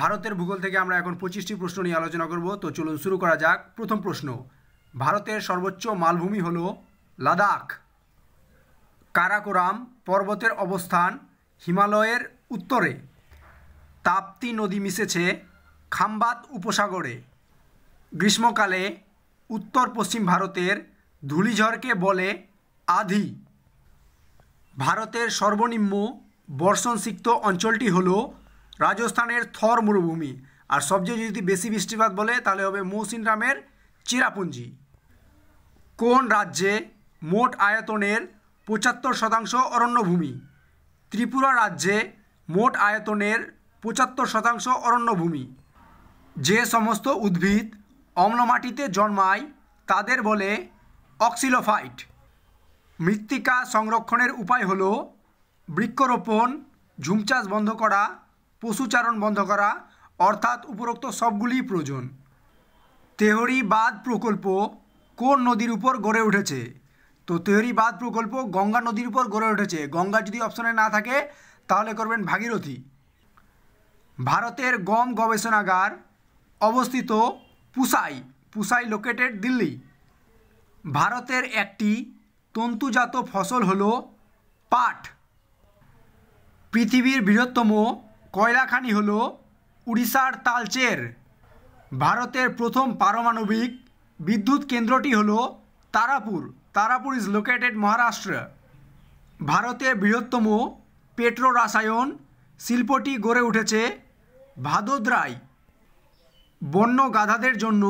ভারতের ভূগোল থেকে আমরা এখন পঁচিশটি প্রশ্ন নিয়ে আলোচনা করব তো চলুন শুরু করা যাক প্রথম প্রশ্ন ভারতের সর্বোচ্চ মালভূমি হল লাদাখ কারাকোরাম পর্বতের অবস্থান হিমালয়ের উত্তরে তাপ্তি নদী মিশেছে খাম্বাত উপসাগরে গ্রীষ্মকালে উত্তর পশ্চিম ভারতের ধূলিঝড়কে বলে আধি ভারতের সর্বনিম্ন বর্ষণসিক্ত অঞ্চলটি হল রাজস্থানের থর মরুভূমি আর সবচেয়ে যদি বেশি বৃষ্টিপাত বলে তাহলে হবে মৌসিন রামের চিরাপুঞ্জি কোন রাজ্যে মোট আয়তনের পঁচাত্তর শতাংশ অরণ্যভূমি ত্রিপুরা রাজ্যে মোট আয়তনের পঁচাত্তর শতাংশ অরণ্যভূমি যে সমস্ত উদ্ভিদ অম্লমাটিতে জন্মায় তাদের বলে অক্সিলোফাইট মৃত্তিকা সংরক্ষণের উপায় হল বৃক্ষরোপণ ঝুম চাষ বন্ধ করা পশুচারণ বন্ধ করা অর্থাৎ উপরোক্ত সবগুলি প্রয়োজন তেহরি বাঁধ প্রকল্প কোন নদীর উপর গড়ে উঠেছে তো তেহরি বাঁধ প্রকল্প গঙ্গা নদীর উপর গড়ে উঠেছে গঙ্গা যদি অপশনে না থাকে তাহলে করবেন ভাগীরথী ভারতের গম গবেষণাগার অবস্থিত পুসাই পুসাই লোকেটেড দিল্লি ভারতের একটি তন্তুজাত ফসল হল পাট পৃথিবীর বৃহত্তম কয়লাখানি হল উড়িষ্যার তালচের ভারতের প্রথম পারমাণবিক বিদ্যুৎ কেন্দ্রটি হল তারাপুর তারাপুর ইজ লোকেটেড মহারাষ্ট্র ভারতের বৃহত্তম পেট্রো রাসায়ন শিল্পটি গড়ে উঠেছে ভাদোদ্রায় বন্য গাধাদের জন্য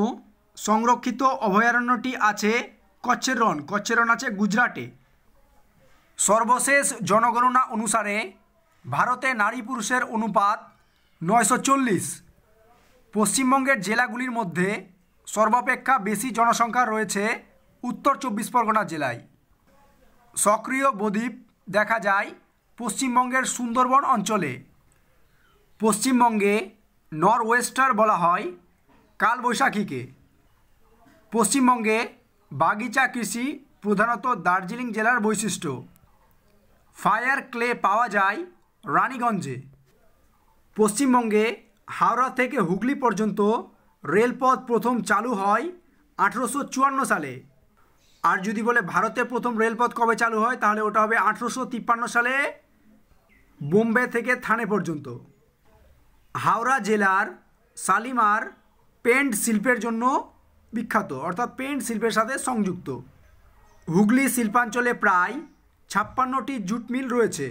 সংরক্ষিত অভয়ারণ্যটি আছে কচ্ছেরণ কচ্ছেরণ আছে গুজরাটে সর্বশেষ জনগণনা অনুসারে ভারতে নারী পুরুষের অনুপাত নয়শো চল্লিশ পশ্চিমবঙ্গের জেলাগুলির মধ্যে সর্বাপেক্ষা বেশি জনসংখ্যা রয়েছে উত্তর চব্বিশ পরগনা জেলায় সক্রিয় বদ্বীপ দেখা যায় পশ্চিমবঙ্গের সুন্দরবন অঞ্চলে পশ্চিমবঙ্গে নরওয়েস্টার বলা হয় কালবৈশাখীকে পশ্চিমবঙ্গে বাগিচা কৃষি প্রধানত দার্জিলিং জেলার বৈশিষ্ট্য ফায়ার ক্লে পাওয়া যায় রানীগঞ্জে পশ্চিমবঙ্গে হাওড়া থেকে হুগলি পর্যন্ত রেলপথ প্রথম চালু হয় আঠেরোশো চুয়ান্ন সালে আর যদি বলে ভারতে প্রথম রেলপথ কবে চালু হয় তাহলে ওটা হবে আঠেরোশো তিপ্পান্ন সালে বোম্বে থেকে থানে পর্যন্ত হাওড়া জেলার শালিমার পেন্ট শিল্পের জন্য বিখ্যাত অর্থাৎ পেন্ট শিল্পের সাথে সংযুক্ত হুগলি শিল্পাঞ্চলে প্রায় ছাপ্পান্নটি জুট মিল রয়েছে